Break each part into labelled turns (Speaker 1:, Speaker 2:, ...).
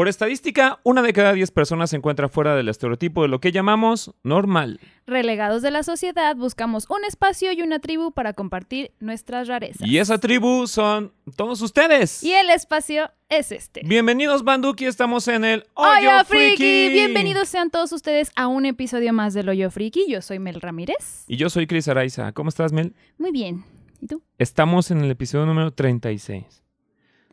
Speaker 1: Por estadística, una de cada diez personas se encuentra fuera del estereotipo de lo que llamamos normal.
Speaker 2: Relegados de la sociedad, buscamos un espacio y una tribu para compartir nuestras rarezas.
Speaker 1: Y esa tribu son todos ustedes.
Speaker 2: Y el espacio es este.
Speaker 1: Bienvenidos, Banduki, estamos en el Hoyo, Friki. Bienvenidos
Speaker 2: sean todos ustedes a un episodio más del Hoyo Friki. Yo soy Mel Ramírez.
Speaker 1: Y yo soy Cris Araiza. ¿Cómo estás, Mel?
Speaker 2: Muy bien. ¿Y tú?
Speaker 1: Estamos en el episodio número 36.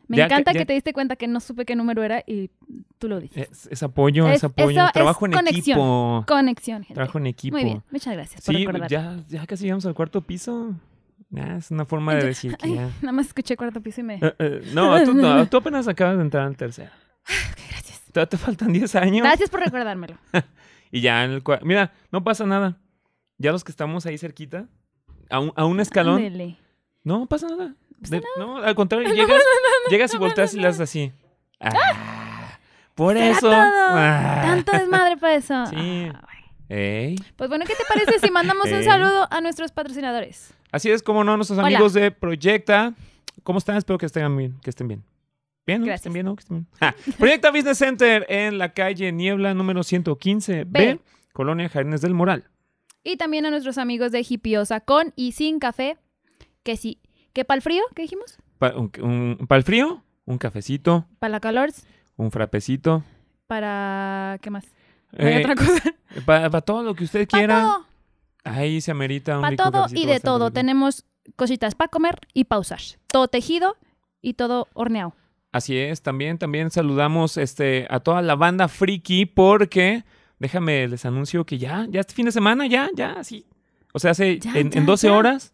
Speaker 1: Me encanta que,
Speaker 2: te diste cuenta que no supe qué número era y tú lo dices. Es,
Speaker 1: apoyo, es, apoyo. Trabajo en equipo. Conexión, gente. Trabajo en equipo. Muy bien, muchas gracias sí, por ya, ya casi llegamos al cuarto piso. Ah, es una forma de decir que Nada
Speaker 2: más escuché cuarto piso y me... Eh, eh, no,
Speaker 1: tú, apenas acabas de entrar al tercero. qué ah, gracias. Te, te faltan 10 años. Gracias por recordármelo. y ya en el cuarto... Mira, no pasa nada. Ya los que estamos ahí cerquita, a un, a un escalón... No pasa nada no, al contrario, llegas, llegas y volteas y las haces así. ¡Ah!
Speaker 2: Ah,
Speaker 1: por eso. Ah. Tanto desmadre para eso. Pues
Speaker 2: bueno, ¿qué te parece si mandamos un saludo a nuestros patrocinadores?
Speaker 1: Así es, como no, a nuestros amigos de Proyecta. ¿Cómo están? Espero que estén bien. Que estén bien.
Speaker 2: Bien, ¿no? ¿Estén bien,
Speaker 1: Proyecta Business Center en la calle Niebla número 115B, Colonia Jardines del Moral.
Speaker 2: Y también a nuestros amigos de Hipiosa con y sin café, que sí. ¿Qué para el frío? ¿Qué dijimos?
Speaker 1: Para un, el frío, un cafecito. Para la calor. Un frapecito.
Speaker 2: Para... ¿Qué más? ¿Hay eh, otra cosa?
Speaker 1: Para todo lo que usted quiera. Todo. Ahí se amerita un Para todo y de todo.
Speaker 2: Tenemos cositas para comer y pausar. Todo tejido y todo horneado.
Speaker 1: Así es, también, también saludamos este, a toda la banda friki porque déjame, les anuncio que ya, ya este fin de semana, ya, ya, sí. O sea, hace en, 12 horas,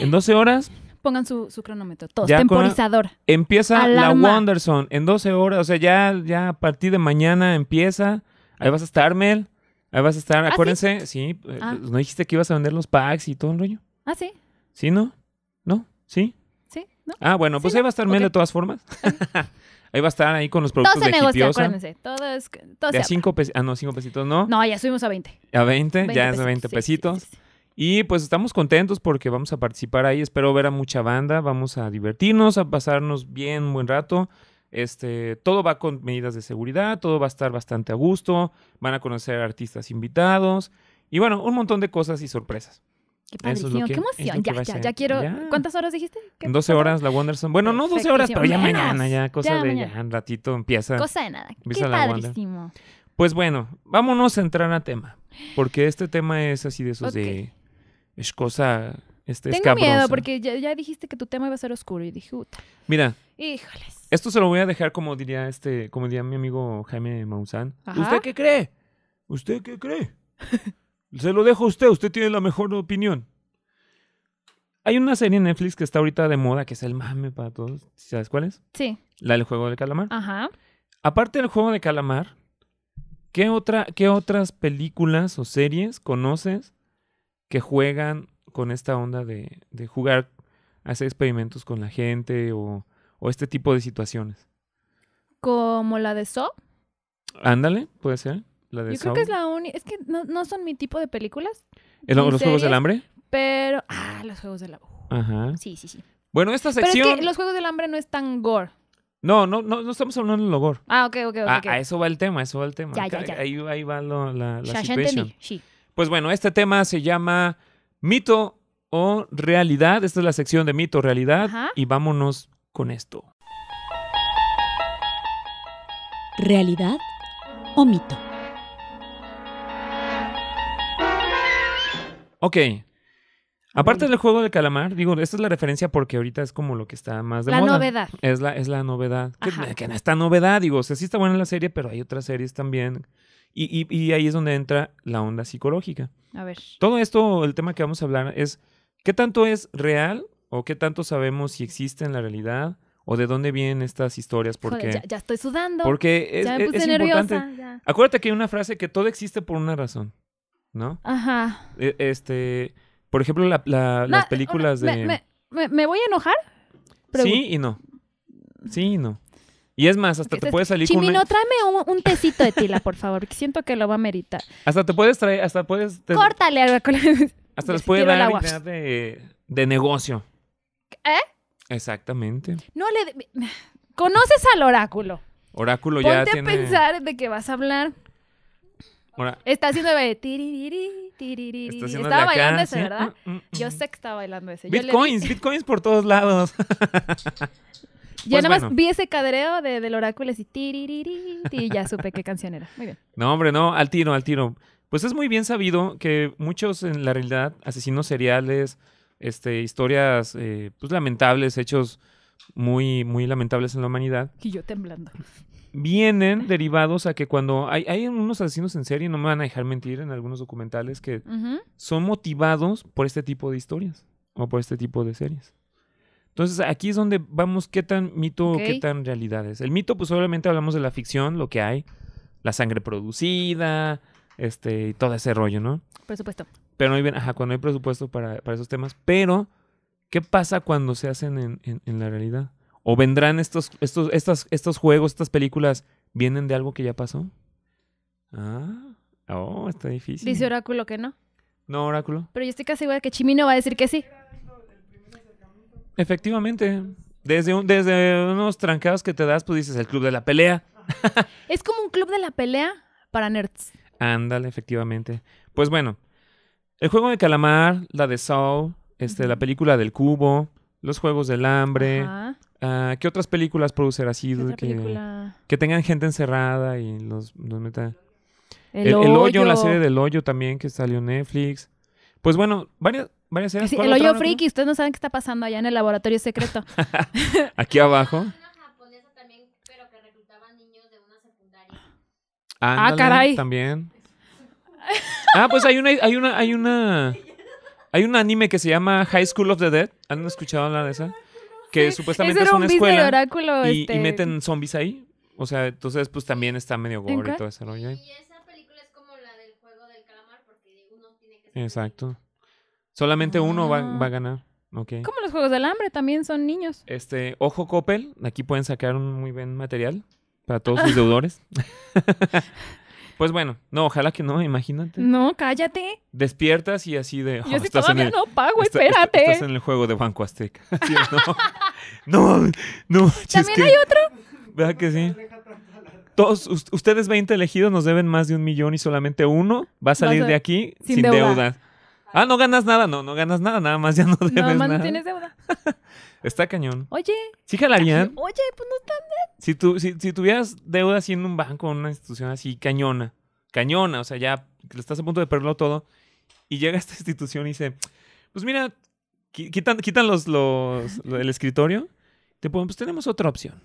Speaker 1: en 12 horas
Speaker 2: pongan su, cronómetro, todo, temporizador. empieza la
Speaker 1: Wonderson en 12 horas, o sea, ya, ya a partir de mañana empieza. Ahí vas a estar, Mel. Ahí vas a estar, ¿Ah, acuérdense, sí, eh, ah. ¿no dijiste que ibas a vender los packs y todo el rollo? Ah, sí. ¿Sí, no? ¿No? ¿Sí? Sí, no no sí sí Ah, bueno, pues ahí va a estar Mel de todas formas. Ahí va a estar ahí con los productos todo se de acuérdense.
Speaker 2: Todos, es, de a 5
Speaker 1: pesitos. Ah, no, cinco pesitos no. No,
Speaker 2: ya subimos a 20.
Speaker 1: A 20, ya es a 20 pesitos. Y pues estamos contentos porque vamos a participar ahí. Espero ver a mucha banda. Vamos a divertirnos, a pasarnos bien un buen rato. Este, todo va con medidas de seguridad, todo va a estar bastante a gusto. Van a conocer artistas invitados. Y bueno, un montón de cosas y sorpresas. Qué padrísimo, qué emoción. Ya, ya, quiero.
Speaker 2: ¿Cuántas horas dijiste?
Speaker 1: 12 horas la Wonderson. Bueno, no 12 horas, pero ya mañana, ya, cosa de ya, un ratito empieza. Cosa de nada. Qué padrísimo. Pues bueno, vámonos a entrar a tema, porque este tema es así de esos de es cosa este, Tengo miedo
Speaker 2: porque ya, dijiste que tu tema iba a ser oscuro y dije, Mira. Híjoles. Esto
Speaker 1: se lo voy a dejar como diría este, como diría mi amigo Jaime Maussan. ¿Usted qué cree? ¿Usted qué cree? se lo dejo a usted, usted tiene la mejor opinión. Hay una serie en Netflix que está ahorita de moda, que es el mame para todos. ¿Sabes cuál es? Sí. La del juego de calamar. Ajá. Aparte del juego de calamar, ¿qué, otra, qué otras películas o series conoces que juegan con esta onda de, jugar, hacer experimentos con la gente o, o este tipo de situaciones.
Speaker 2: ¿Como la de So?
Speaker 1: Ándale, puede ser. La Yo creo que es
Speaker 2: la única. Es que no, no, son mi tipo de películas. ¿Los Juegos del Hambre? Pero. Ah, los Juegos del Hambre. Ajá. Sí, sí, sí. Bueno, esta sección. es que los Juegos del Hambre no es tan gore.
Speaker 1: No, no, no, no estamos hablando lo gore.
Speaker 2: Ah, ok, ok, ah, ok. A,
Speaker 1: eso va el tema, a eso va el tema. Ahí, ahí va la, la sí. Pues bueno, este tema se llama mito o realidad. Esta es la sección de mito o realidad. Y vámonos con esto.
Speaker 2: ¿Realidad o mito?
Speaker 1: Ok. Aparte del juego de calamar, digo, esta es la referencia porque ahorita es como lo que está más de la moda. La novedad. Es la, es la novedad. Que, no esta novedad, digo, o sea, sí está buena la serie, pero hay otras series también y, ahí es donde entra la onda psicológica. A ver. Todo esto, el tema que vamos a hablar es qué tanto es real o qué tanto sabemos si existe en la realidad o de dónde vienen estas historias porque ya, estoy sudando porque es, ya me puse nerviosa, acuérdate que hay una frase que todo existe por una razón no ajá e, este por ejemplo las películas de
Speaker 2: me, voy a enojar sí y
Speaker 1: no sí y no y es más, hasta te puedes salir con una...
Speaker 2: tráeme un, un, tecito de tila, por favor, que siento que lo va a meritar.
Speaker 1: Hasta te puedes traer, hasta puedes...
Speaker 2: Córtale algo con la... Hasta les puede dar idea
Speaker 1: de, de negocio. ¿Eh? Exactamente.
Speaker 2: No le... Conoces al oráculo.
Speaker 1: Oráculo ya tiene... a pensar
Speaker 2: de qué vas a hablar. Está haciendo... De... Tiririri, tiririri. Está estaba bailando ese, ¿verdad? Mm, mm, mm. Yo sé que estaba bailando ese. Bitcoins,
Speaker 1: bitcoins por todos lados. Ya pues nada más
Speaker 2: vi ese cadereo del oráculo y ya supe qué canción era. Muy bien.
Speaker 1: No, hombre, no, al tiro, al tiro. Pues es muy bien sabido que muchos en la realidad, asesinos seriales, este, historias eh, pues lamentables, hechos muy, muy lamentables en la humanidad.
Speaker 2: Y yo temblando.
Speaker 1: Vienen derivados a que cuando hay, hay unos asesinos en serie, no me van a dejar mentir en algunos documentales, que son motivados por este tipo de historias o por este tipo de series. Entonces aquí es donde vamos qué tan mito o qué tan realidad es. El mito, pues obviamente hablamos de la ficción, lo que hay, la sangre producida, este, y todo ese rollo, ¿no? supuesto. Pero no hay, cuando hay presupuesto para, esos temas. Pero, ¿qué pasa cuando se hacen en, la realidad? ¿O vendrán estos, estos, estas, estos juegos, estas películas, vienen de algo que ya pasó? Ah, oh, está difícil. Dice
Speaker 2: Oráculo que no.
Speaker 1: No, Oráculo.
Speaker 2: Pero yo estoy casi igual que Chimino va a decir que sí.
Speaker 1: Efectivamente. Desde, desde unos trancados que te das, pues dices el club de la pelea.
Speaker 2: es como un club de la pelea para nerds.
Speaker 1: Ándale, efectivamente. Pues bueno, el juego de calamar, la de Saul, este, la película del cubo, los juegos del hambre. Ah, ¿Qué otras películas producirá sido que, tengan gente encerrada y los, meta? El, hoyo. la serie del hoyo también que salió en Netflix. Pues bueno, varias, el hoyo
Speaker 2: friki, ustedes no saben qué está pasando allá en el laboratorio secreto.
Speaker 1: Aquí abajo. ah, caray. También. Ah, pues hay una, hay una, hay una, hay un anime que se llama High School of the Dead. ¿Han escuchado la de esa? Que supuestamente es una escuela y, este. meten zombies ahí. O sea, entonces pues también está medio gore y todo ese ahí. Y esa película es como la del juego del calamar porque uno tiene que. Exacto. Solamente uno va, a ah. ganar. Okay.
Speaker 2: Como los Juegos del Hambre, también son niños.
Speaker 1: Este, ojo Coppel, aquí pueden sacar un muy buen material para todos sus deudores. Pues bueno, no, ojalá que no, imagínate. No, cállate. Despiertas y así de. Yo oh, si todavía no pago, espérate. estás en el juego de Banco Azteca. no, no, ¿También hay otro? ¿Verdad que sí? Todos, ustedes 20 elegidos nos deben más de un millón y solamente uno va a salir de aquí sin, deudas. deuda. Ah, no ganas nada, no, no ganas nada, nada más ya no debes nada. Más no tienes deuda. Está cañón. Oye. ¿Sí jalarían? Oye, pues no están si, tu, si, si, tuvieras deuda así en un banco, en una institución así cañona, cañona, o sea, ya estás a punto de perderlo todo, y llega esta institución y dice, pues mira, quitan, quitan los, los, el escritorio, te ponen, pues tenemos otra opción.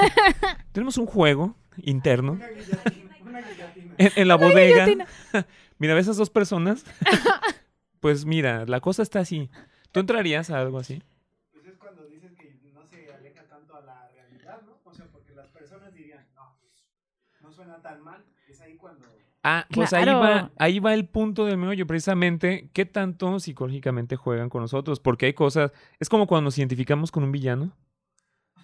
Speaker 1: tenemos un juego interno. Una En, la bodega. mira, ves esas dos personas. Pues mira, la cosa está así. ¿Tú entrarías a algo así? Pues es cuando dices que no se aleja tanto a la realidad, ¿no? O sea, porque las personas dirían, no, pues, no suena tan mal. Es ahí cuando... Ah, pues ahí, va, ahí va el punto del meollo, precisamente, qué tanto psicológicamente juegan con nosotros, porque hay cosas, es como cuando nos identificamos con un villano,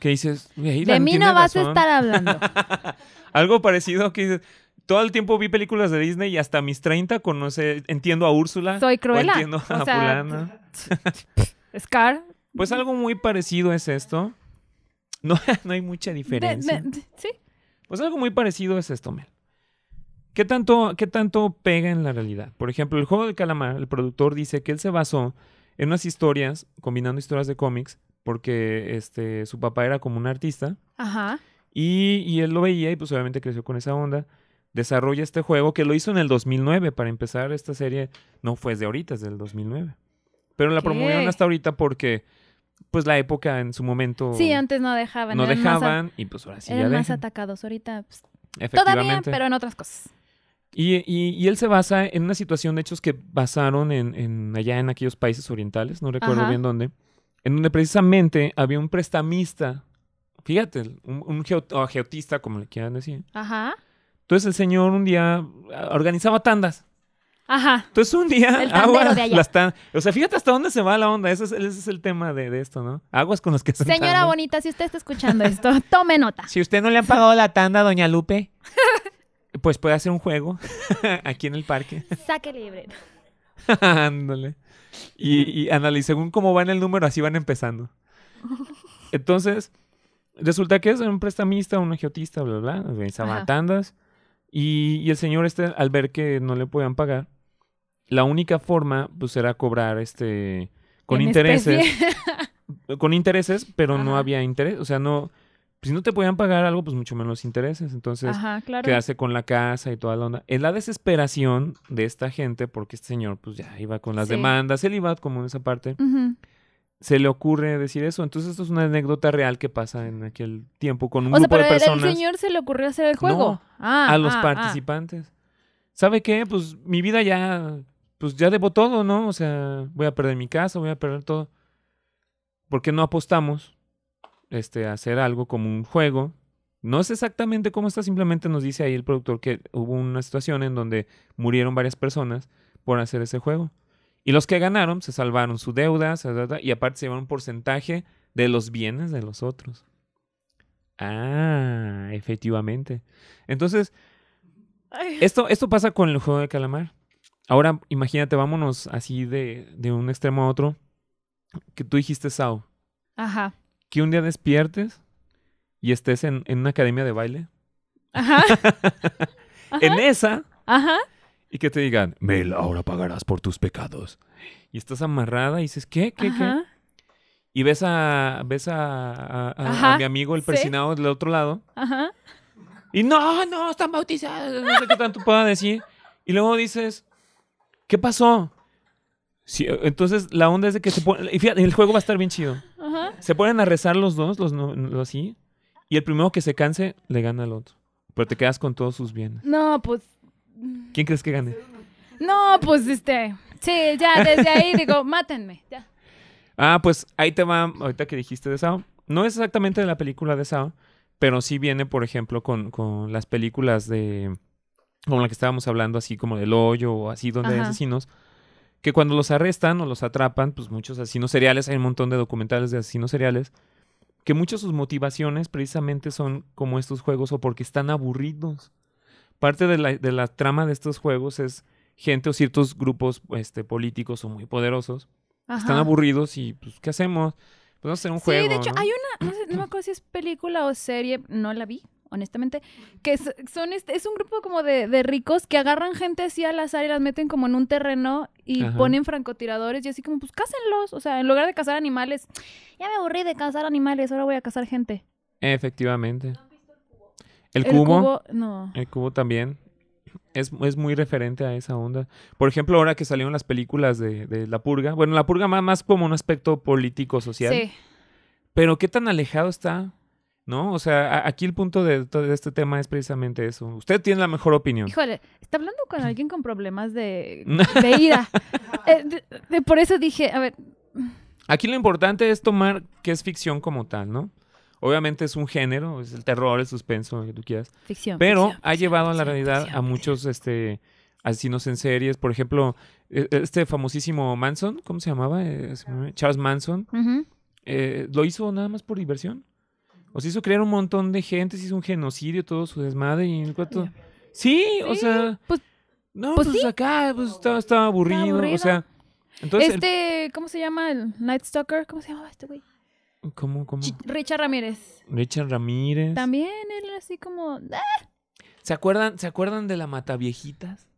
Speaker 1: que dices, de mí no vas a estar hablando. Algo parecido que dices, todo el tiempo vi películas de Disney y hasta mis 30 conoce, entiendo a Úrsula. Soy Cruella. entiendo a
Speaker 2: o Scar.
Speaker 1: Pues algo muy parecido es esto. No, no hay mucha diferencia. sí. Pues algo muy parecido es esto, Mel. ¿Qué tanto, ¿Qué tanto pega en la realidad? Por ejemplo, el juego de calamar, el productor dice que él se basó en unas historias, combinando historias de cómics, porque este, su papá era como un artista. Ajá. Y, y él lo veía y pues obviamente creció con esa onda desarrolla este juego, que lo hizo en el 2009, para empezar esta serie no fue de ahorita, es del 2009. Pero la promovieron hasta ahorita porque, pues la época en su momento... Sí, antes no dejaban. No dejaban y pues ahora sí. Eran ya más
Speaker 2: atacados ahorita. Pues, Efectivamente. Todavía, pero en otras cosas.
Speaker 1: Y, y, él se basa en una situación de hechos que basaron en, allá en aquellos países orientales, no recuerdo bien dónde, en donde precisamente había un prestamista, fíjate, un, geotista, como le quieran decir, Ajá. Entonces el señor un día ah, organizaba tandas.
Speaker 2: Ajá. Entonces un día, aguas, Las
Speaker 1: O sea, fíjate hasta dónde se va la onda. Ese es, el tema de, esto, ¿no? Aguas con los que se Señora
Speaker 2: bonita, si usted está escuchando esto, tome nota.
Speaker 1: Si usted no le han pagado la tanda, doña Lupe, pues puede hacer un juego aquí en el parque. Saque libre. Ándale. Y, y según cómo van el número, así van empezando. Entonces, resulta que es un prestamista, un agiotista, bla, bla, bla organizaba tandas. Y, el señor este, al ver que no le podían pagar, la única forma, pues, era cobrar, este, con intereses. Con intereses, pero no había interés, o sea, no... Pues, si no te podían pagar algo, pues mucho menos intereses. Entonces, Ajá, hace quedarse con la casa y toda la onda. Es la desesperación de esta gente, porque este señor, pues ya iba con las demandas, él iba como en esa parte se le ocurre decir eso. Entonces, esto es una anécdota real que pasa en aquel tiempo con un grupo de personas. ¿Al
Speaker 2: señor se le ocurrió hacer el juego? Ah, a los ah, ah. participantes.
Speaker 1: ¿Sabe qué? Pues mi vida ya, pues ya debo todo, ¿no? O sea, voy a perder mi casa, voy a perder todo. ¿Por qué no apostamos este, a hacer algo como un juego? No es exactamente cómo está, simplemente nos dice ahí el productor que hubo una situación en donde murieron varias personas por hacer ese juego. Y los que ganaron se salvaron su deuda y aparte se llevaron un porcentaje de los bienes de los otros. Ah, efectivamente. Entonces, esto, esto pasa con el juego de calamar. Ahora, imagínate, vámonos así de, un extremo a otro. Que tú dijiste, Sao. Ajá. Que un día despiertes y estés en, una academia de baile. Ajá. En esa, Ajá y que te digan, Mel, ahora pagarás por tus pecados. Y estás amarrada y dices, ¿qué? ¿Qué? ¿Qué? Y ves a, ves a, mi amigo el persinado del otro lado. Ajá. Y no, no, están bautizados. No sé qué tanto pueda decir. Y luego dices, ¿qué pasó? E, entonces la onda es de que se ponen. Y fíjate, el juego va a estar bien chido. Se ponen a rezar los dos, los, los así. Y el primero que se canse le gana al otro. Pero te quedas con todos sus bienes. No, pues ¿Quién crees que gane?
Speaker 2: No, pues este. Sí, ya, desde ahí digo, mátenme.
Speaker 1: Ah, pues ahí te va, ahorita que dijiste de Sao. No es exactamente de la película de Sao, pero sí viene, por ejemplo, con, las películas de. Como la que estábamos hablando, así como del hoyo o así, donde hay asesinos. Que cuando los arrestan o los atrapan, pues muchos asesinos seriales, hay un montón de documentales de asesinos seriales, que muchas de sus motivaciones precisamente son como estos juegos o porque están aburridos parte de la, de la, trama de estos juegos es gente o ciertos grupos este, políticos o muy poderosos están aburridos y pues, ¿qué hacemos? Pues hacer un juego. Sí, de hecho, hay
Speaker 2: una, no, sé, no, me acuerdo si es película o serie, no la vi, honestamente, que es, son este, es un grupo como de, de, ricos que agarran gente así al azar y las meten como en un terreno y ponen francotiradores y así como, pues cásenlos, o sea, en lugar de cazar animales, ya me aburrí de cazar animales, ahora voy a cazar gente.
Speaker 1: Efectivamente. El cubo, no. El cubo también. Es, es, muy referente a esa onda. Por ejemplo, ahora que salieron las películas de, de La Purga. Bueno, La Purga más, más como un aspecto político-social. Sí. Pero qué tan alejado está, ¿no? O sea, aquí el punto de, todo este tema es precisamente eso. Usted tiene la mejor opinión.
Speaker 2: Híjole, está hablando con alguien con problemas de, ira. Eh, por eso dije, a ver.
Speaker 1: Aquí lo importante es tomar que es ficción como tal, ¿no? Obviamente es un género, es el terror, el suspenso, lo que tú quieras.
Speaker 2: Ficción. Pero
Speaker 1: ha llevado a la realidad a muchos este, asesinos en series. Por ejemplo, e, e, este famosísimo Manson, ¿cómo se llamaba? Eh, Charles Manson. Eh, lo hizo nada más por diversión. O se hizo crear un montón de gente, se hizo un genocidio, todo su desmadre y en cuanto. Sí, o sea. Pues, no, pues, pues acá pues, estaba, aburrido, O sea. Entonces,
Speaker 2: este, ¿cómo se llama? El Night Stalker, ¿cómo se llamaba este güey? ¿Cómo, cómo? Richard Ramírez.
Speaker 1: Richard Ramírez.
Speaker 2: También él así como. Ah".
Speaker 1: ¿Se acuerdan, ¿Se acuerdan de la mata viejitas?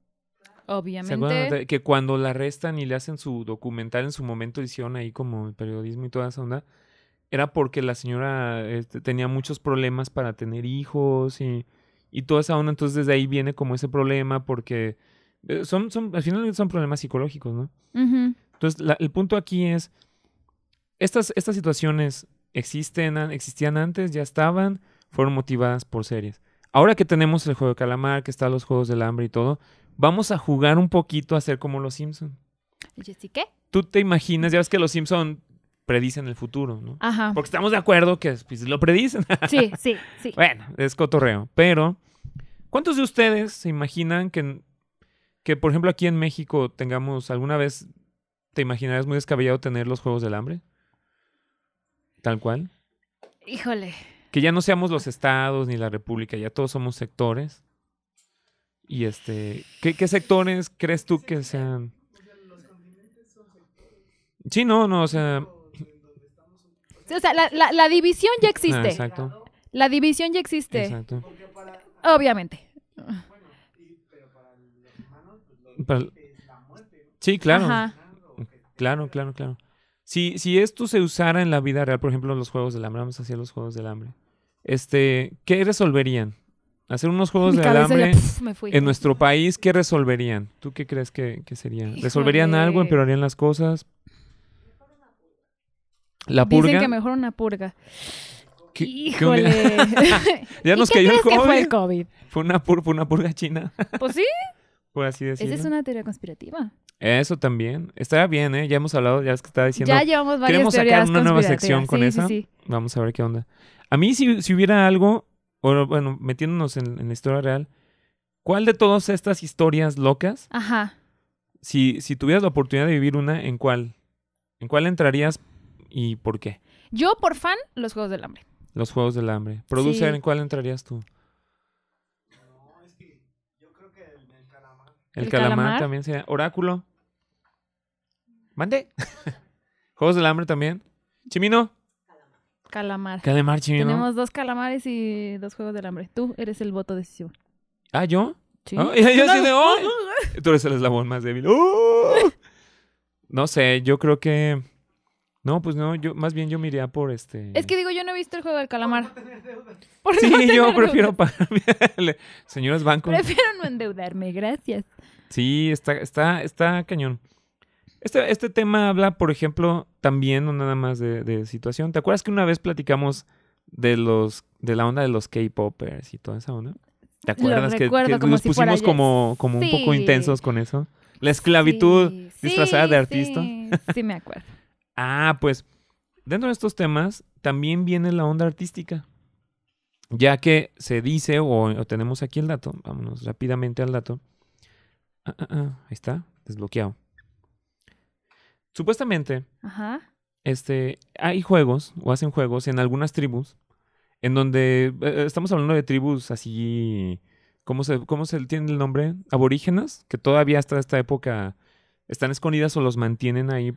Speaker 2: Obviamente. ¿Se acuerdan
Speaker 1: que cuando la arrestan y le hacen su documental en su momento hicieron ahí como el periodismo y toda esa onda? Era porque la señora este, tenía muchos problemas para tener hijos y, y toda esa onda. Entonces desde ahí viene como ese problema porque eh, son, son al final son problemas psicológicos, ¿no? Entonces el punto aquí es estas, estas situaciones existen, existían antes, ya estaban, fueron motivadas por series. Ahora que tenemos el juego de calamar, que están los juegos del hambre y todo, vamos a jugar un poquito a ser como los Simpson. ¿Y qué? Tú te imaginas, ya ves que los Simpson predicen el futuro, ¿no? Ajá. Porque estamos de acuerdo que pues, lo predicen. Sí, sí, sí. bueno, es cotorreo. Pero, ¿cuántos de ustedes se imaginan que, que, por ejemplo, aquí en México tengamos alguna vez, te imaginarías muy descabellado tener los Juegos del Hambre? Tal cual. Híjole. Que ya no seamos los estados ni la república, ya todos somos sectores. Y este, ¿qué, sectores crees tú que sean? Sí, no, no, o sea...
Speaker 2: O sea, la, la, división ya ah, existe. exacto. La división ya existe. Exacto. Obviamente.
Speaker 1: Sí, claro. Claro, claro, claro. Si, si esto se usara en la vida real, por ejemplo, en los juegos del hambre, vamos hacia los juegos del hambre. Este, ¿qué resolverían? Hacer unos juegos del Hambre en nuestro país, ¿qué resolverían? ¿Tú qué crees que, que sería? ¿Resolverían algo? ¿Empeorarían las cosas? ¿La purga? Dicen que
Speaker 2: mejor una purga. Híjole. ya nos cayó el COVID.
Speaker 1: fue una, pur, fue una purga china. pues sí, así decirlo. Esa es
Speaker 2: una teoría conspirativa.
Speaker 1: Eso también. Estaría bien, ¿eh? Ya hemos hablado, ya es que estaba diciendo. Ya llevamos varias Queremos sacar una nueva sección con esa. Vamos a ver qué onda. A mí, si, hubiera algo, bueno, metiéndonos en, la historia real, ¿cuál de todas estas historias locas? Ajá. Si, si tuvieras la oportunidad de vivir una, ¿en cuál? ¿En cuál entrarías y por qué?
Speaker 2: Yo, por fan, los Juegos del Hambre.
Speaker 1: Los Juegos del Hambre. Producer, ¿en cuál entrarías tú? El, calamar, también sea. Oráculo. ¿Mande? Juegos del hambre también. Chimino.
Speaker 2: Calamar. Calamar, Chimino. Tenemos dos calamares y dos juegos del hambre. Tú eres el voto decisivo.
Speaker 1: ¿Ah, yo? Sí. ¿Y ah, yo
Speaker 2: de,
Speaker 1: Tú eres el eslabón más débil. ¡Uh! No sé, yo creo que no, pues no, yo más bien yo me por este.
Speaker 2: Es que digo, yo no he visto el juego del calamar. Por sí, yo prefiero
Speaker 1: pagarme. Señores bancos. Prefiero
Speaker 2: no endeudarme, gracias.
Speaker 1: Sí, está, está, está cañón. Este, este tema habla, por ejemplo, también no nada más de, situación. ¿Te acuerdas que una vez platicamos de los de la onda de los K-popers y toda esa onda? ¿Te acuerdas que, nos pusimos como, como un poco intensos con eso? La esclavitud disfrazada de artista. Sí, me acuerdo. Ah, pues dentro de estos temas también viene la onda artística, ya que se dice, o, tenemos aquí el dato, vámonos rápidamente al dato. Ah, ah, ah, ahí está, desbloqueado. Supuestamente, este, hay juegos o hacen juegos en algunas tribus, en donde eh, eh, estamos hablando de tribus así, ¿cómo se, cómo se tiene el nombre? Aborígenas, que todavía hasta esta época están escondidas o los mantienen ahí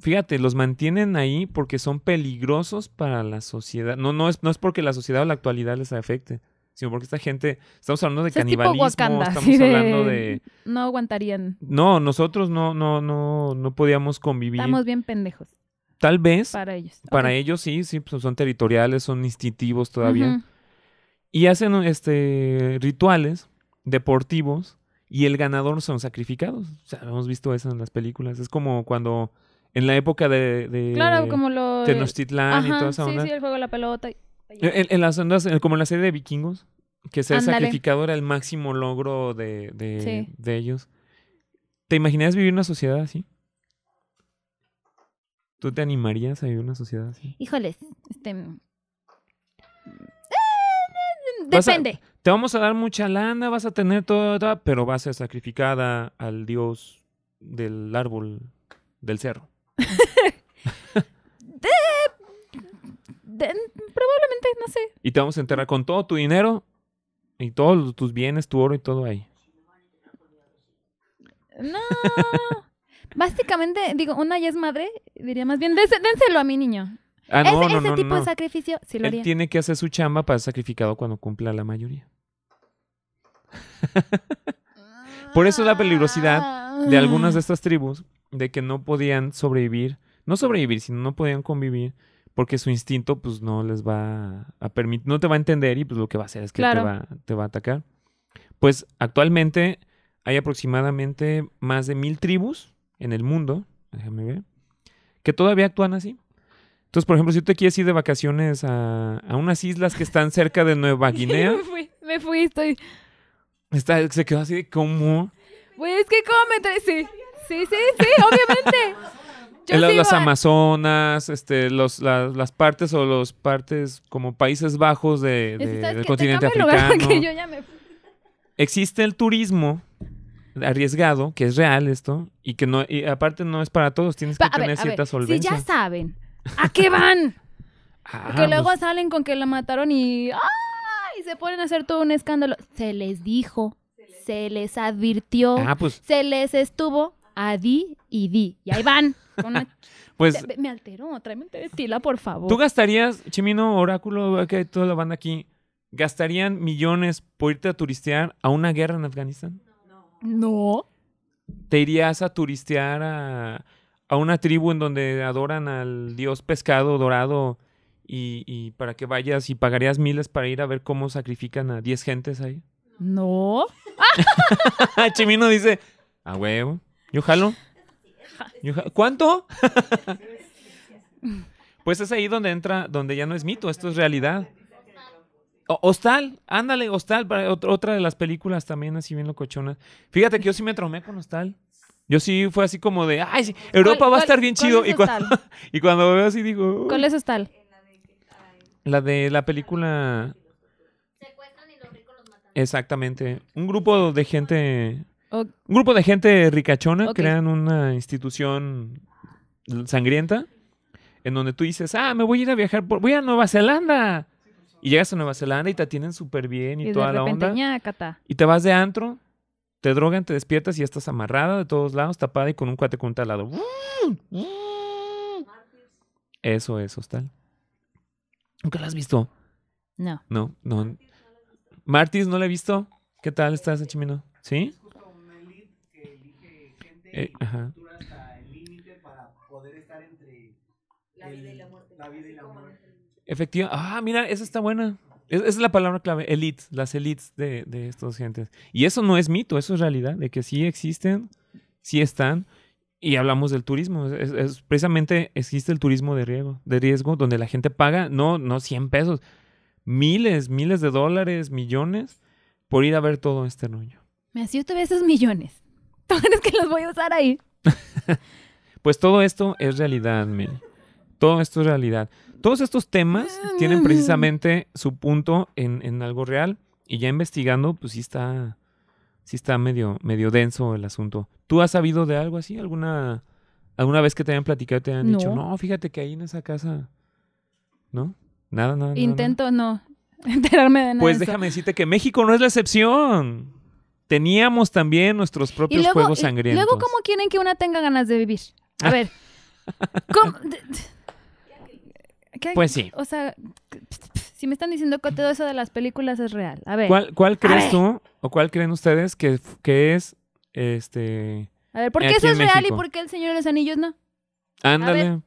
Speaker 1: Fíjate, los mantienen ahí porque son peligrosos para la sociedad. No, no es, no es porque la sociedad o la actualidad les afecte, sino porque esta gente, estamos hablando de canibalismo, estamos hablando de
Speaker 2: no aguantarían.
Speaker 1: No, nosotros no, no, no, no podíamos convivir. Estamos
Speaker 2: bien pendejos.
Speaker 1: Tal vez. Para ellos. Para ellos sí, sí, pues, son territoriales, son instintivos todavía. Y hacen este rituales deportivos y el ganador son sacrificados. O sea, hemos visto eso en las películas. Es como cuando en la época de, claro, como Tenochtitlán y toda esa Sí, sí,
Speaker 2: el juego de la pelota.
Speaker 1: En, las ondas, como en la serie de vikingos, que ser sacrificado era el máximo logro de, ellos. ¿Te imaginas vivir una sociedad así? ¿Tú te animarías a vivir una sociedad así?
Speaker 2: Híjoles, este... Mm, eh, depende
Speaker 1: te vamos a dar mucha lana, vas a tener toda, pero vas a ser sacrificada al dios del árbol del cerro.
Speaker 2: probablemente, no sé.
Speaker 1: Y te vamos a enterrar con todo tu dinero y todos tus bienes, tu oro y todo ahí.
Speaker 2: No. Básicamente, digo, una ya es madre, diría más bien, dénselo a mi niño. Ah, no, ese tipo de sacrificio Él
Speaker 1: tiene que hacer su chamba para ser sacrificado cuando cumpla la mayoría. Por eso la peligrosidad de algunas de ah. estas tribus, de que no podían sobrevivir, no sobrevivir, sino no podían convivir, porque su instinto pues no les va a permitir, no te va a entender y pues lo que va a hacer es que te, va, te va a atacar. Pues actualmente hay aproximadamente más de mil tribus en el mundo, déjame ver, que todavía actúan así. Entonces, por ejemplo, si tú te quieres ir de vacaciones a, unas islas que están cerca de Nueva Guinea. me,
Speaker 2: fui, me fui, estoy.
Speaker 1: Está, se quedó así de cómo.
Speaker 2: Güey, es que cómo me Sí, sí, sí, obviamente. las
Speaker 1: Amazonas, este, los, las, las, partes o los partes como Países Bajos de, del continente africano. Existe el turismo arriesgado, que es real esto, y que no, y aparte no es para todos, tienes que tener ciertas cierta ya
Speaker 2: saben ¿A qué van? Porque ah, luego pues, salen con que la mataron y, ¡ay! y se ponen a hacer todo un escándalo. Se les dijo, se les advirtió, ah, pues. se les estuvo a di y di. Y ahí van. pues, me alteró, tráeme un té tila, por favor. ¿Tú gastarías,
Speaker 1: Chimino, Oráculo, que hay toda la banda aquí, gastarían millones por irte a turistear a una guerra en Afganistán?
Speaker 2: No. ¿No?
Speaker 1: ¿Te irías a turistear a a una tribu en donde adoran al dios pescado dorado y, para que vayas y pagarías miles para ir a ver cómo sacrifican a 10 gentes ahí?
Speaker 2: No.
Speaker 1: Chimino dice, a huevo, yo jalo. ¿Cuánto? pues es ahí donde entra, donde ya no es mito, esto es realidad. hostal, ándale, Hostal, para otra de las películas también así bien locochona Fíjate que yo sí me tromé con Hostal. Yo sí fue así como de, ay, sí, Europa va a estar bien chido. Y cuando, y cuando veo así digo... Oh". ¿Cuál es tal? La de la película... y los matan. Exactamente. Un grupo de gente... Un grupo de gente ricachona crean una institución sangrienta en donde tú dices, ah, me voy a ir a viajar, por... voy a Nueva Zelanda. Y llegas a Nueva Zelanda y te tienen súper bien y, toda la onda. Y te vas de antro te drogan, te despiertas y estás amarrada de todos lados, tapada y con un cuate con un talado. Eso es hostal. ¿Nunca la has visto? No. No, no. Martis, ¿no la he visto? ¿Qué tal estás, Chimino? ¿Sí? Eh, ajá. La vida y la muerte. La vida y la muerte. Efectiva. Ah, mira, esa está buena. Esa es la palabra clave, elites, las elites de, de estos gentes. Y eso no es mito, eso es realidad, de que sí existen, sí están. Y hablamos del turismo. Es, precisamente existe el turismo de riesgo, de riesgo, donde la gente paga, no, no 100 pesos, miles, miles de dólares, millones, por ir a ver todo este rollo.
Speaker 2: Me hacía esos millones. crees que los voy a usar ahí.
Speaker 1: pues todo esto es realidad, Mel. Todo esto es realidad. Todos estos temas ah, tienen precisamente su punto en, algo real y ya investigando, pues sí está, sí está medio, medio denso el asunto. ¿Tú has sabido de algo así? ¿Alguna, alguna vez que te hayan platicado te hayan dicho, no, fíjate que ahí en esa casa, ¿no? Nada, nada. Intento
Speaker 2: no enterarme de nada. Pues déjame
Speaker 1: decirte que México no es la excepción. Teníamos también nuestros propios juegos sangrientos. Y luego, ¿cómo
Speaker 2: quieren que una tenga ganas de vivir? A ver. pues sí. O sea, si me están diciendo que todo eso de las películas es real. A ver. ¿Cuál, crees tú
Speaker 1: o cuál creen ustedes que, que es este. A ver, ¿por qué eso es real y por
Speaker 2: qué el Señor de los Anillos no?
Speaker 1: Ándale.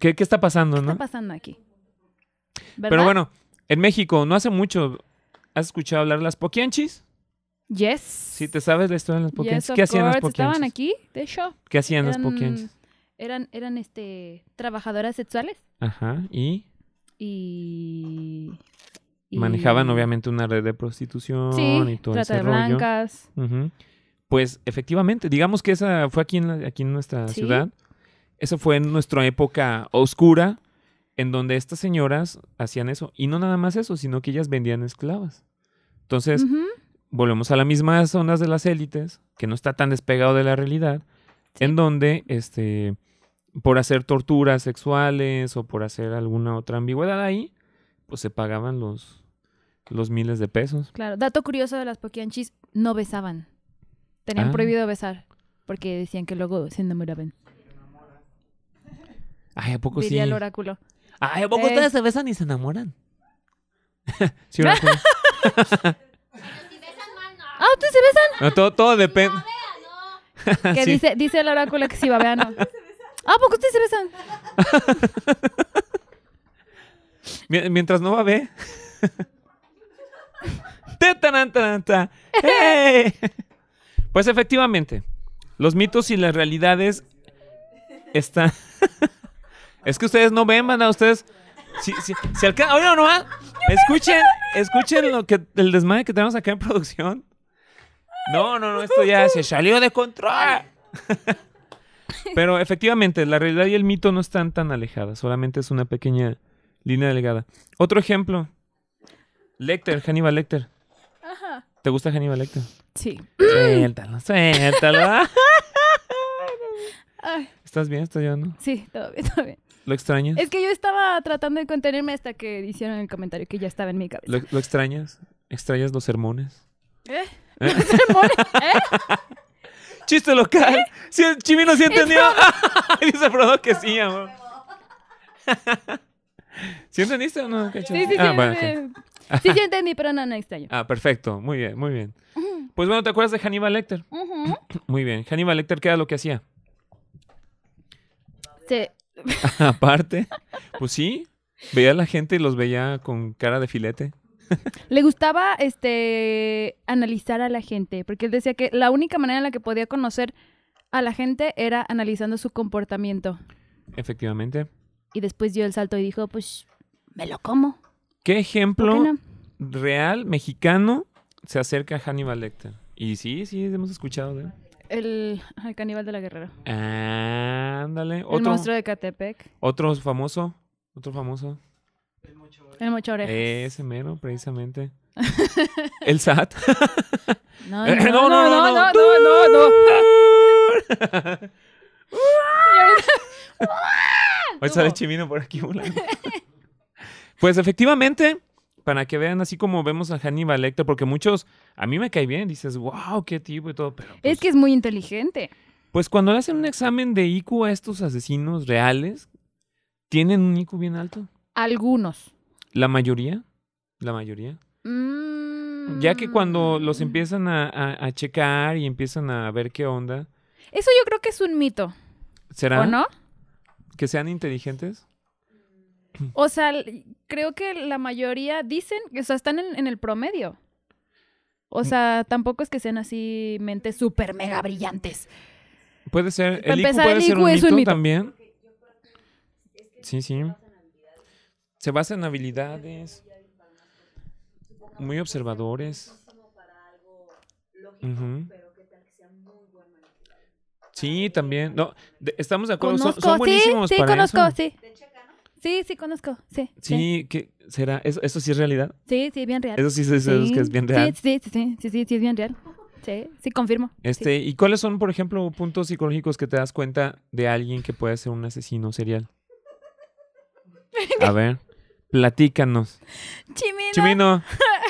Speaker 1: ¿Qué, ¿Qué, está pasando, no? ¿Qué está
Speaker 2: pasando aquí? Pero bueno,
Speaker 1: en México, no hace mucho, ¿has escuchado hablar de las poquianchis?
Speaker 2: Yes. Si
Speaker 1: te sabes la historia de las poquianchis. ¿Qué hacían las poquianchis? ¿Estaban
Speaker 2: aquí? De hecho. ¿Qué hacían las poquianchis? eran, eran este, trabajadoras sexuales.
Speaker 1: Ajá, y...
Speaker 2: Y... Manejaban
Speaker 1: obviamente una red de prostitución y todo ese Pues efectivamente, digamos que esa fue aquí en, aquí en nuestra ciudad. eso fue en nuestra época oscura, en donde estas señoras hacían eso. Y no nada más eso, sino que ellas vendían esclavas. Entonces, volvemos a las mismas zonas de las élites, que no está tan despegado de la realidad, en donde este, por hacer torturas sexuales o por hacer alguna otra ambigüedad ahí, pues se pagaban los, los miles de pesos.
Speaker 2: Claro, dato curioso de las poquianchis, no besaban. Tenían ah. prohibido besar porque decían que luego se enamoraban.
Speaker 1: Ay, ¿a poco Diría sí? el oráculo. Ay, ¿a poco eh. ustedes se besan y se enamoran? sí,
Speaker 2: oráculo. si besan no. Ah, ¿ustedes se besan?
Speaker 1: todo, todo depende. No, no. que
Speaker 2: dice, dice el oráculo que si babeano. no. Ah, poco ustedes se besan?
Speaker 1: Mientras no va a ver. ¡Hey! Pues efectivamente, los mitos y las realidades están. es que ustedes no ven, van a ustedes. Si, si, si Escuchen, escuchen lo que, el desmadre que tenemos acá en producción. No, no, no, esto ya se salió de control. Pero efectivamente, la realidad y el mito no están tan alejadas, solamente es una pequeña línea delgada. Otro ejemplo, Lecter, Hannibal Lecter. ¿Te gusta Hannibal Lecter?
Speaker 2: Sí. Suéltalo, suéltalo.
Speaker 1: ¿Estás bien? ¿Estás llorando?
Speaker 2: Sí, todo bien, todo bien. ¿Lo extrañas? Es que yo estaba tratando de contenerme hasta que hicieron el comentario que ya estaba en mi cabeza.
Speaker 1: ¿Lo, extrañas? ¿Extrañas los sermones? ¿Eh? ¿Los
Speaker 2: sermones? ¿Eh?
Speaker 1: Chiste local. Si ¿Eh? sí entendió. Dice Frodo que sí, amor. ¿Sí entendiste o no,
Speaker 2: Sí, ah, sí, sí, sí, entendí, pero no, no extraño.
Speaker 1: Ah, perfecto. Muy bien, muy bien. Pues bueno, ¿te acuerdas de Hannibal Lecter? Muy bien. Hannibal Lecter, ¿qué era lo que hacía? Sí. Aparte, pues sí, veía a la gente y los veía con cara de filete.
Speaker 2: Le gustaba este analizar a la gente, porque él decía que la única manera en la que podía conocer a la gente era analizando su comportamiento.
Speaker 1: Efectivamente.
Speaker 2: Y después dio el salto y dijo, pues, me lo como.
Speaker 1: ¿Qué ejemplo real mexicano se acerca a Hannibal Lecter? Y sí, sí, hemos escuchado de él.
Speaker 2: El, caníbal de la guerrera.
Speaker 1: Ándale. el monstruo de Catepec. Otro famoso. Otro famoso. El Ese mero, precisamente. el SAT.
Speaker 2: Eh, no, no, no, no, no,
Speaker 1: no, no, Chimino por aquí volando. pues efectivamente, para que vean así como vemos a Hannibal Lecter, porque muchos, a mí me cae bien, dices, wow, qué tipo y todo. Pero
Speaker 2: pues es que es muy inteligente.
Speaker 1: Pues cuando le hacen un examen de IQ a estos asesinos reales, ¿tienen un IQ bien alto?
Speaker 2: Algunos.
Speaker 1: La mayoría, la mayoría. Mm. Ya que cuando los empiezan a, a, checar y empiezan a ver qué onda.
Speaker 2: Eso yo creo que es un mito.
Speaker 1: ¿Será? ¿O no? ¿Que sean inteligentes?
Speaker 2: O sea, creo que la mayoría dicen, o sea, están en, en el promedio. O sea, tampoco es que sean así mentes súper mega brillantes.
Speaker 1: Puede ser. El puede ser un mito también. Sí, sí se basa en habilidades muy observadores. Sí, también. No, estamos de acuerdo. son, buenísimos sí, sí, para conozco, eso.
Speaker 2: sí. Sí, sí, conozco, sí.
Speaker 1: Sí, será, ¿Eso, ¿Eso, sí es realidad?
Speaker 2: Sí, sí, bien real. Eso sí, es, sí. Que es bien real. Sí, sí, sí, sí, sí, sí, es bien real. Sí, sí, confirmo. Este,
Speaker 1: ¿y cuáles son, por ejemplo, puntos psicológicos que te das cuenta de alguien que puede ser un asesino serial? A ver. Platícanos. Chimino. Chimino.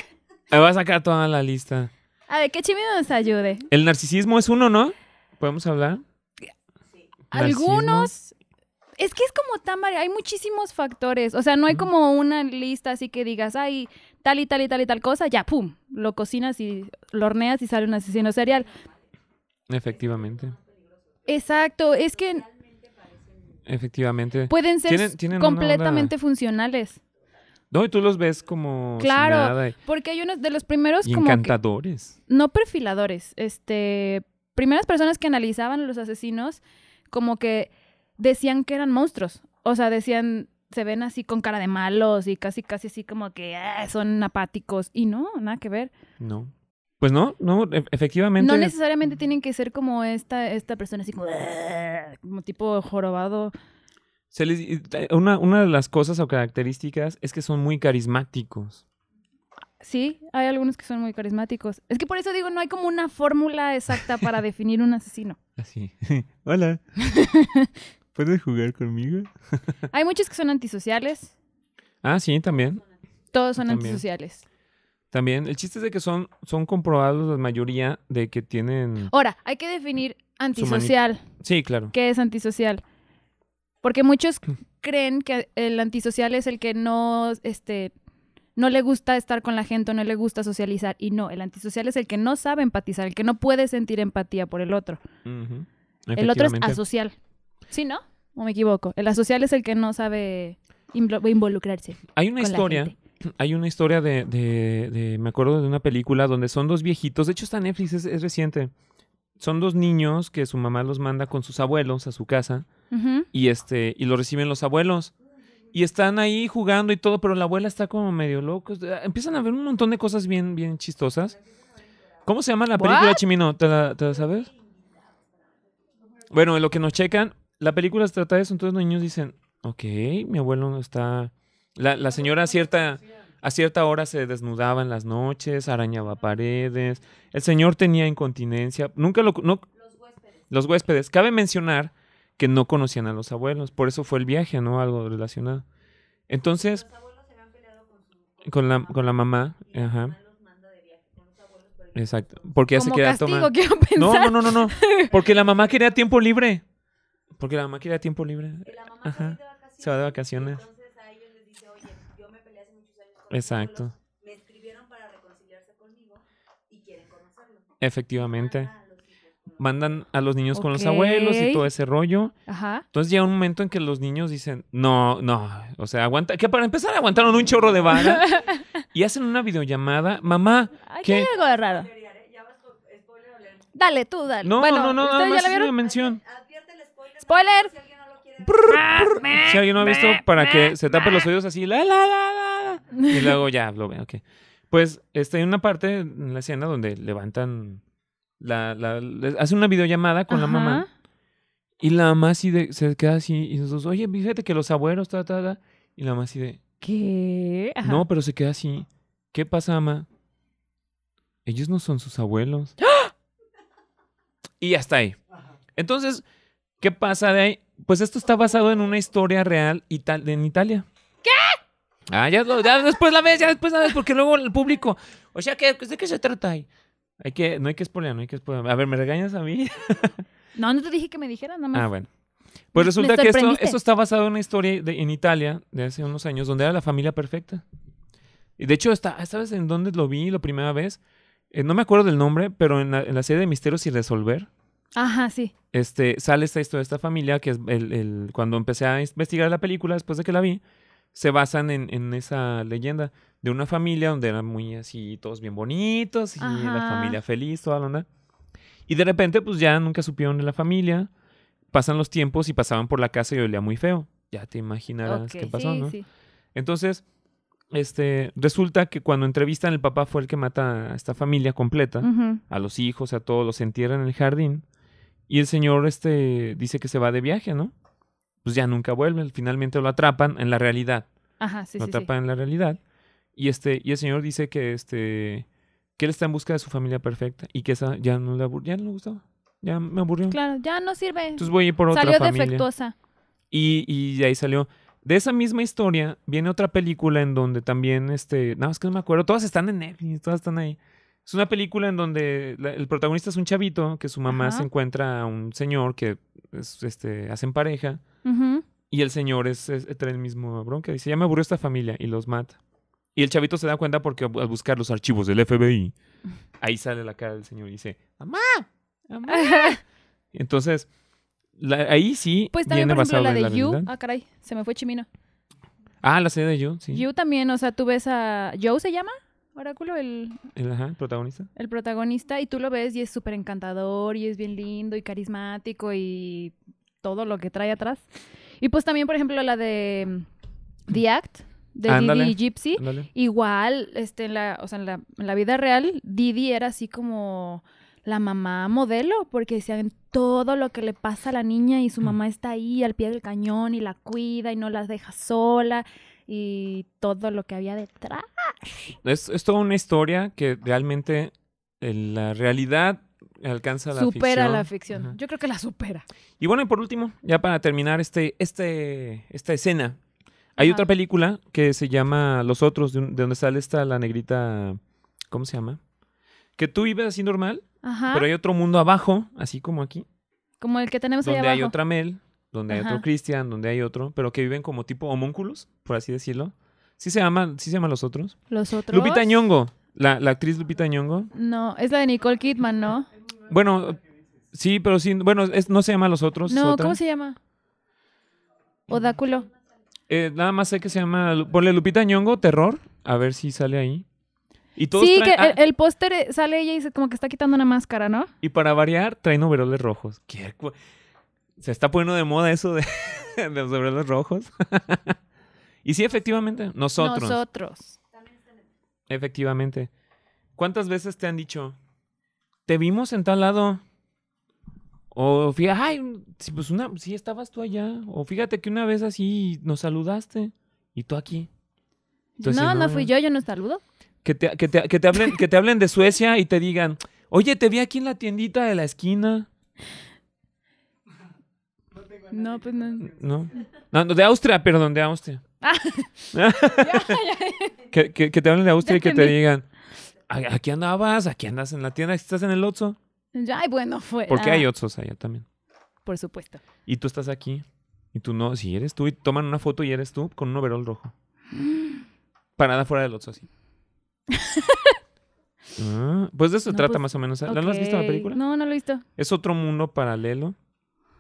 Speaker 1: Me va a sacar toda la lista.
Speaker 2: A ver, que Chimino nos ayude.
Speaker 1: El narcisismo es uno, ¿no? ¿Podemos hablar?
Speaker 2: Algunos. Es que es como tan variado. Hay muchísimos factores. O sea, no hay como una lista así que digas, ay, tal y tal y tal y tal cosa. Ya, pum. Lo cocinas y lo horneas y sale un asesino serial.
Speaker 1: Efectivamente.
Speaker 2: Exacto. Es que.
Speaker 1: Efectivamente. Pueden ser completamente
Speaker 2: funcionales.
Speaker 1: No, y tú los ves como. Claro,
Speaker 2: porque hay unos de los primeros. Y encantadores. no perfiladores. Este. Primeras personas que analizaban a los asesinos, como que decían que eran monstruos. O sea, decían. Se ven así con cara de malos y casi, casi así como que ah, son apáticos. Y no, nada que ver.
Speaker 1: No. Pues no, no, e, efectivamente. No
Speaker 2: necesariamente tienen que ser como esta, esta persona así como, ah", como tipo jorobado.
Speaker 1: Eh, una, de las cosas o características es que son muy carismáticos.
Speaker 2: Sí, hay algunos que son muy carismáticos. Es que por eso digo, no hay como una fórmula exacta para definir un asesino.
Speaker 1: Así. Hola. ¿Puedes jugar conmigo?
Speaker 2: hay muchos que son antisociales.
Speaker 1: Ah, sí, también.
Speaker 2: Todos son antisociales.
Speaker 1: También, el chiste es de que son, son comprobados la mayoría de que tienen...
Speaker 2: Ahora, hay que definir antisocial. Sí, claro. ¿Qué es antisocial? Porque muchos creen que el antisocial es el que no, este, no le gusta estar con la gente o no le gusta socializar. Y no, el antisocial es el que no sabe empatizar, el que no puede sentir empatía por el otro. El otro es asocial. ¿Sí, no? ¿O me equivoco? El asocial es el que no sabe involucrarse. Hay una historia.
Speaker 1: hay una historia de, me acuerdo de una película donde son dos viejitos, de hecho está en Netflix, es, reciente. Son dos niños que su mamá los manda con sus abuelos a su casa y este y lo reciben los abuelos. Y están ahí jugando y todo, pero la abuela está como medio loca. Ah, empiezan a ver un montón de cosas bien, bien chistosas. ¿Cómo se llama la película, Chimino? ¿Te la, sabes? Bueno, en lo que nos checan, la película se trata de eso. Entonces los niños dicen, ok, mi abuelo no está... La, señora a cierta, a cierta hora se desnudaba en las noches, arañaba paredes. El señor tenía incontinencia. Nunca lo... los huéspedes. Cabe mencionar que no conocían a los abuelos. Por eso fue el viaje, ¿no? Algo relacionado. Entonces... Los abuelos se habían peleado con, su, con, la, con la mamá. Ajá. Exacto. Porque ya se quería tomar. No, no, no, no, no. Porque la mamá quería tiempo libre. Porque la mamá quería tiempo libre. La mamá Ajá. Se va de vacaciones. Entonces a ellos les dice, oye, yo me peleé hace muchos años con Exacto. me escribieron para reconciliarse conmigo y quieren conocerlo. Efectivamente. Ah, mandan a los niños con los abuelos y todo ese rollo. Ajá. Entonces llega un momento en que los niños dicen, no, no, o sea, aguanta, que para empezar aguantaron un chorro de vara y hacen una videollamada, mamá. ¿qué...? que... hay algo de
Speaker 2: raro. Dale, tú, dale. No, no, no, no, no, más ya una mención. Spoiler. Si alguien no ha visto, para que se tape los
Speaker 1: oídos así, la, la,
Speaker 2: la, Y luego
Speaker 1: ya lo veo, ok. Pues está hay una parte en la escena donde levantan la, hace una videollamada con la mamá. Y la mamá se queda así y nosotros, oye, fíjate que los abuelos, Y la mamá así de...
Speaker 2: ¿Qué? No,
Speaker 1: pero se queda así. ¿Qué pasa, mamá? Ellos no son sus abuelos. ¡Ah! Y Y hasta ahí. Entonces, ¿qué pasa de ahí? Pues esto está basado en una historia real en Italia. ¿Qué? Ah, ya, después la ves, ya después la porque luego el público... O sea, ¿qué, ¿de qué se trata ahí? Hay que, no hay que spoilear, no hay que spoiler. A ver, ¿me regañas a mí?
Speaker 2: no, no te dije que me dijera, nada más. Ah, bueno. Pues resulta que esto,
Speaker 1: está basado en una historia de, en Italia de hace unos años, donde era la familia perfecta. Y de hecho, está, ¿sabes en dónde lo vi la primera vez? Eh, no me acuerdo del nombre, pero en la, serie de Misterios y Resolver. Ajá, sí. Este, sale esta historia de esta familia, que es el, cuando empecé a investigar la película después de que la vi, se basan en esa leyenda de una familia donde eran muy así, todos bien bonitos y la familia feliz, toda la onda. Y de repente, pues ya nunca supieron de la familia. Pasan los tiempos y pasaban por la casa y olía muy feo. Ya te imaginarás qué pasó, ¿no? Entonces, este, resulta que cuando entrevistan, el papá fue el que mata a esta familia completa, a los hijos, a todos, los entierran en el jardín. Y el señor, este, dice que se va de viaje, ¿no? Pues ya nunca vuelve. Finalmente lo atrapan en la realidad. Ajá, sí, lo sí, atrapan en la realidad. Y, este, y el señor dice que, este, que él está en busca de su familia perfecta y que esa ya no le, ya no le gustaba.
Speaker 2: Ya me aburrió. Claro, ya no sirve. Entonces voy a ir por otra Salió defectuosa.
Speaker 1: Y, y ahí salió. De esa misma historia viene otra película en donde también, este, nada más que no me acuerdo, todas están en Netflix, todas están ahí. Es una película en donde el protagonista es un chavito que su mamá se encuentra a un señor que este, hacen pareja y el señor es, el mismo bronca. Dice, ya me aburrió esta familia y los mata. Y el chavito se da cuenta porque al buscar los archivos del FBI, ahí sale la cara del señor y dice,
Speaker 2: mamá,
Speaker 1: Entonces, ahí sí pues también, por ejemplo, la de You. Ah,
Speaker 2: caray, se me fue Chimino.
Speaker 1: Ah, la serie de You, sí.
Speaker 2: You también, o sea, tú ves a... ¿Joe se llama? Oráculo, el...
Speaker 1: El, ajá, el protagonista.
Speaker 2: El protagonista, y tú lo ves y es súper encantador y es bien lindo y carismático y todo lo que trae atrás. Y pues también, por ejemplo, la de The Act, de Didi y Gypsy. Igual, este, en la, o sea, la, vida real, Didi era así como la mamá modelo, porque decían todo lo que le pasa a la niña y su mm. mamá está ahí al pie del cañón y la cuida y no las deja sola y todo lo que había detrás.
Speaker 1: Es, toda una historia que realmente eh, la realidad alcanza la supera la ficción.
Speaker 2: Yo creo que la supera.
Speaker 1: Y bueno, y por último, ya para terminar este, este, esta escena hay otra película que se llama Los Otros, de, donde sale esta la negrita. ¿Cómo se llama? Que tú vives así normal, pero hay otro mundo abajo, así como aquí,
Speaker 2: Como el que tenemos ahí donde hay otra
Speaker 1: Mel, donde hay otro Christian, donde hay otro, pero que viven como tipo homúnculos, por así decirlo. Sí se llama, sí se llama Los Otros.
Speaker 2: Los otros. Lupita
Speaker 1: Ñongo, la, la actriz Lupita Ñongo.
Speaker 2: No, es la de Nicole Kidman, ¿no?
Speaker 1: Bueno, sí, pero sí, bueno, es- no se llama Los Otros. No, ¿cómo se
Speaker 2: llama? Odáculo.
Speaker 1: Eh, nada más sé que se llama. Ponle Lupita Ñongo, terror. A ver si sale ahí. sí, que
Speaker 2: el, ah, póster eh, sale ella y dice como que está quitando una máscara, ¿no?
Speaker 1: Y para variar, traen overoles rojos. Se está poniendo de moda eso de, de los overoles rojos. y sí, efectivamente, nosotros.
Speaker 2: Nosotros.
Speaker 1: Efectivamente. ¿Cuántas veces te han dicho, te vimos en tal lado? O fíjate, ay, pues una, sí estabas tú allá. O fíjate que una vez así nos saludaste y tú aquí.
Speaker 2: no, no, fui yo, yo no saludo.
Speaker 1: Que te, que que te hablen, que te hablen de Suecia y te digan, oye, te vi aquí en la tiendita de la esquina.
Speaker 2: No, pues no.
Speaker 1: No, no, de Austria, perdón, de Austria. Ah. Que, te hablen de Austria y que te digan, aquí andabas, aquí andas en la tienda, estás en el Ozzo
Speaker 2: y bueno, fue. Porque hay ah.
Speaker 1: otros allá también. Por supuesto. Y tú estás aquí y tú no, si eres tú y toman una foto y eres tú con un overol rojo. Parada fuera del otro así. Ah, pues de eso se trata pues, más o menos. ¿eh? ¿La has visto la película? No, no lo he visto. Es otro mundo paralelo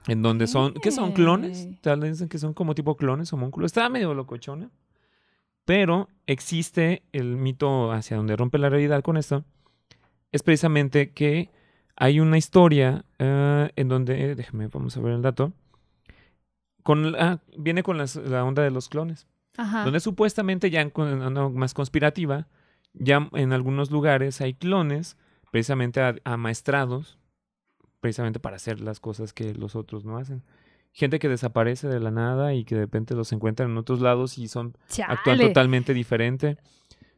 Speaker 1: en donde son, ¿qué son? Eh. ¿Clones? Tal dicen que son como tipo clones, o homúnculos. Está medio locochona. Pero existe el mito hacia donde rompe la realidad con esto. Es precisamente que hay una historia eh, en donde, eh, déjame, vamos a ver el dato, con, ah, viene con la onda de los clones, Ajá. donde supuestamente ya en más conspirativa, ya en algunos lugares hay clones precisamente amaestrados, precisamente para hacer las cosas que los otros no hacen. Gente que desaparece de la nada y que de repente los encuentran en otros lados y son actúan totalmente diferente.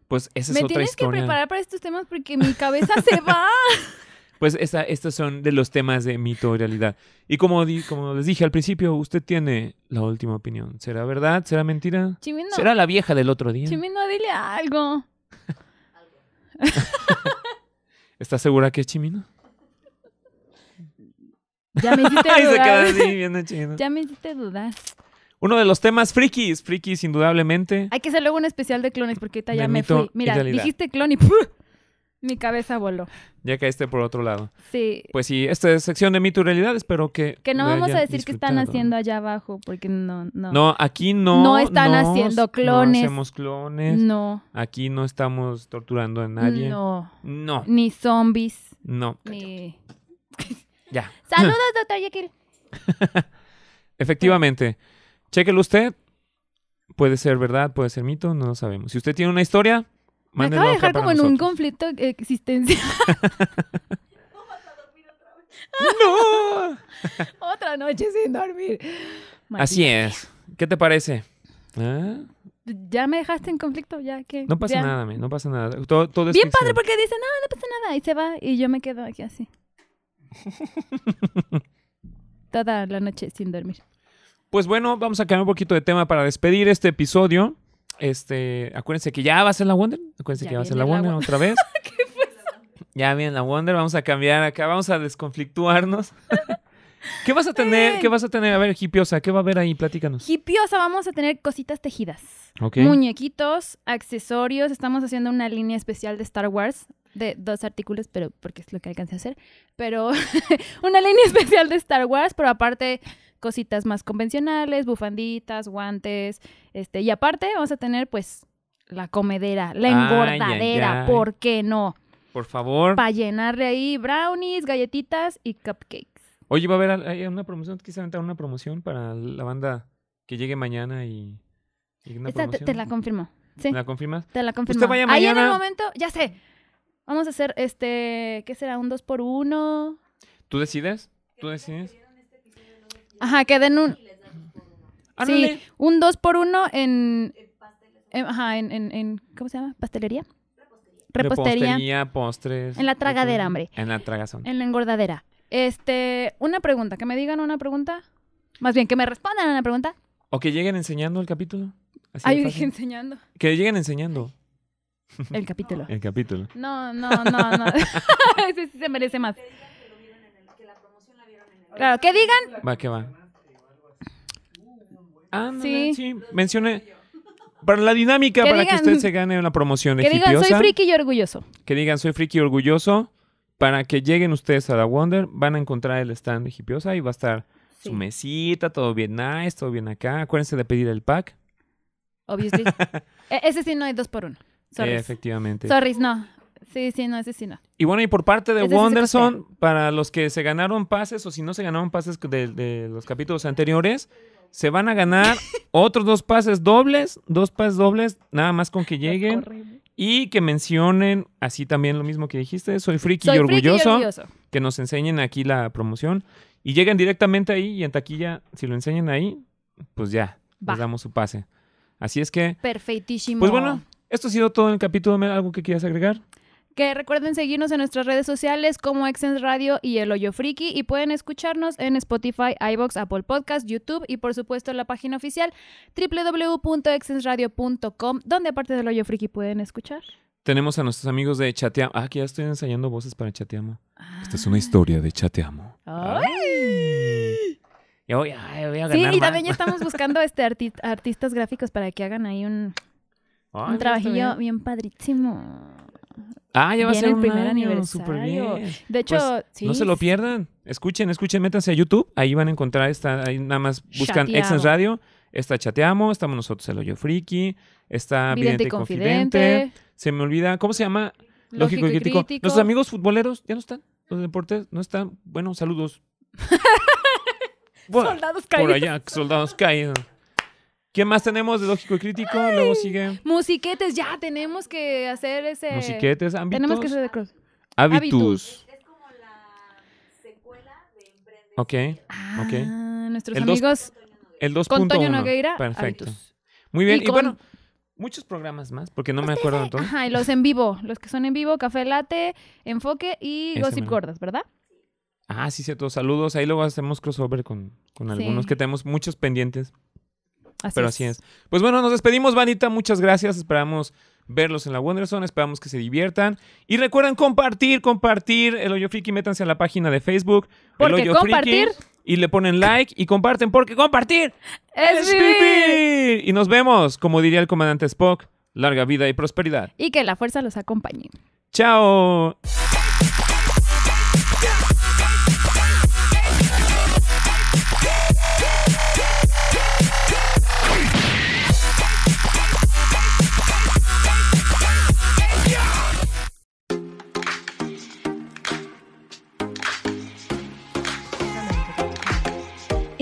Speaker 1: Pues esa es otra historia. Me tienes que preparar
Speaker 2: para estos temas porque mi cabeza se va.
Speaker 1: Pues estos son de los temas de mito y realidad. Y como, les dije al principio, usted tiene la última opinión. ¿Será verdad? ¿Será mentira? ¿Será la vieja del otro día?
Speaker 2: Chimino, dile algo.
Speaker 1: ¿Estás segura que es Chimino?
Speaker 2: Ya me hiciste dudar. así, ya me hiciste
Speaker 1: Uno de los temas frikis, frikis indudablemente.
Speaker 2: Hay que hacer luego un especial de clones porque ahorita ya me fui. Mira, dijiste clon y mi cabeza voló.
Speaker 1: Ya caíste por otro lado. Sí. Pues sí, esta es sección de mito y realidad, espero que. Que no vamos a decir que están haciendo
Speaker 2: allá abajo, porque no, no. No, aquí no. No están haciendo clones. No hacemos clones. No.
Speaker 1: Aquí no estamos torturando a nadie. No. No.
Speaker 2: Ni zombies. No. Ni.
Speaker 1: ya. Saludos, doctor Jekyll. Efectivamente. Chéquelo usted. Puede ser verdad, puede ser mito, no lo sabemos. Si usted tiene una historia, me acaba de dejar como en un
Speaker 2: conflicto existencial. ¡No! Otra noche sin dormir. Así
Speaker 1: es. ¿Qué te parece? ¿Ah?
Speaker 2: Ya me dejaste en conflicto, ya que. No pasa nada,
Speaker 1: no pasa nada. Todo, es Bien padre
Speaker 2: porque dice, no, no pasa nada. Y se va y yo me quedo aquí así. Toda la noche sin dormir.
Speaker 1: Pues bueno, vamos a cambiar un poquito de tema para despedir este episodio. Este, acuérdense que ya va a ser la Wonder. Acuérdense que va a ser la, Wonder otra vez. Ya viene la Wonder, vamos a cambiar acá, vamos a desconflictuarnos. ¿Qué vas a tener? ¿Qué vas a tener? A ver, hipiosa, ¿qué va a haber ahí? Platícanos.
Speaker 2: Hipiosa, vamos a tener cositas tejidas. Muñequitos, accesorios. Estamos haciendo una línea especial de Star Wars de dos artículos, pero porque es lo que alcancé a hacer. Pero una línea especial de Star Wars, pero aparte cositas más convencionales, bufanditas, guantes, este, y aparte vamos a tener pues la comedera, la engordadera, ¿por qué no?
Speaker 1: Por favor. Para
Speaker 2: llenarle ahí brownies, galletitas y cupcakes.
Speaker 1: Oye, va a haber una promoción, entrar una promoción para la banda que llegue mañana y... Esta, te, la confirmo. Sí. la confirmas? Te
Speaker 2: la pues confirmo. Ahí en el momento, ya sé. Vamos a hacer este, ¿qué será? ¿Un dos por uno.
Speaker 1: ¿Tú decides? ¿Tú decides?
Speaker 2: Ajá, que den un... sí, un 2 por uno en... ajá, en, en, en... ¿Cómo se llama? ¿Pastelería? repostería. Repostería,
Speaker 1: postres. En la tragadera, hombre. En la tragazón.
Speaker 2: En la engordadera. Este, una pregunta, que me digan una pregunta. Más bien, que me respondan a la pregunta.
Speaker 1: O que lleguen enseñando el capítulo. Así dije enseñando. Que lleguen enseñando. El capítulo. El capítulo.
Speaker 2: No, no, no, no. Ese sí se merece más. Claro, que digan. Va, que va. Ah, sí.
Speaker 1: Para la dinámica, para que usted se gane una promoción Que digan, soy friki y orgulloso. Que digan, soy friki y orgulloso. Para que lleguen ustedes a la Wonder, van a encontrar el stand de y va a estar su mesita, todo bien nice, todo bien acá. Acuérdense de pedir el pack.
Speaker 2: Obviamente, ese sí no hay dos por uno. Sí, efectivamente. Sorry, no. Sí, sí, no, ese sí no.
Speaker 1: Y bueno, y por parte de Wonderson, para los que se ganaron pases o si no se ganaron pases de, los capítulos anteriores, se van a ganar otros dos pases dobles, dos pases dobles, nada más con que lleguen y que mencionen así también lo mismo que dijiste, soy friki, y, orgulloso, que nos enseñen aquí la promoción y lleguen directamente ahí y en taquilla, si lo enseñan ahí, pues ya, les damos su pase. Así es que...
Speaker 2: Perfectísimo. Pues bueno, esto ha
Speaker 1: sido todo en el capítulo, ¿algo que quieras agregar?
Speaker 2: Que recuerden seguirnos en nuestras redes sociales como Exens Radio y El Hoyo Friki y pueden escucharnos en Spotify, iBox, Apple Podcast, YouTube y por supuesto en la página oficial www.exensradio.com, donde aparte del Hoyo Friki pueden escuchar.
Speaker 1: Tenemos a nuestros amigos de Chateamo. Ah, aquí ya estoy ensayando voces para Chateamo. Ah. Esta es una historia de Chateamo.
Speaker 2: Sí, y también ya estamos buscando este artistas gráficos para que hagan ahí un, trabajillo bien padrísimo.
Speaker 1: Ah, ya va a ser un primer De hecho, pues, no se lo pierdan. Escuchen, escuchen, métanse a YouTube. Ahí van a encontrar esta. Ahí nada más buscan Exxon Radio. Está Chateamos, estamos nosotros el Hoyo Friki, está Vidente, Confidente. Se me olvida, ¿cómo se llama? Lógico, y, crítico. Los amigos futboleros ya no están. Los deportes no están. Bueno, saludos.
Speaker 2: soldados caídos. Por allá,
Speaker 1: soldados caídos. ¿Qué más tenemos de lógico y crítico? Luego sigue.
Speaker 2: Musiquetes, ya tenemos que hacer ese. Musiquetes, ámbitos. Tenemos que hacer de cross. Hábitus.
Speaker 1: Es como la secuela de Emprende. Ok. Ah, Nuestros amigos. el 2.1. Con Toño Nogueira. Perfecto. Muy bien. Y, bueno, muchos programas más, porque no me pues, acuerdo de eh, todos. Ajá,
Speaker 2: y los en vivo. Los que son en vivo: Café Late, Enfoque y Gossip Gordas, ¿verdad?
Speaker 1: Ah, sí, cierto. Saludos. Ahí luego hacemos crossover con, con algunos que tenemos muchos pendientes. Pero así es. Pues bueno, nos despedimos, Vanita. Muchas gracias. Esperamos verlos en la Wonderzone. Esperamos que se diviertan. Y recuerden compartir, compartir el Hoyo Friki. Métanse a la página de Facebook. Porque Hoyo compartir. y le ponen like y comparten porque compartir
Speaker 2: es,
Speaker 1: Y nos vemos, como diría el comandante Spock, larga vida y prosperidad.
Speaker 2: Y que la fuerza los acompañe.
Speaker 1: Chao.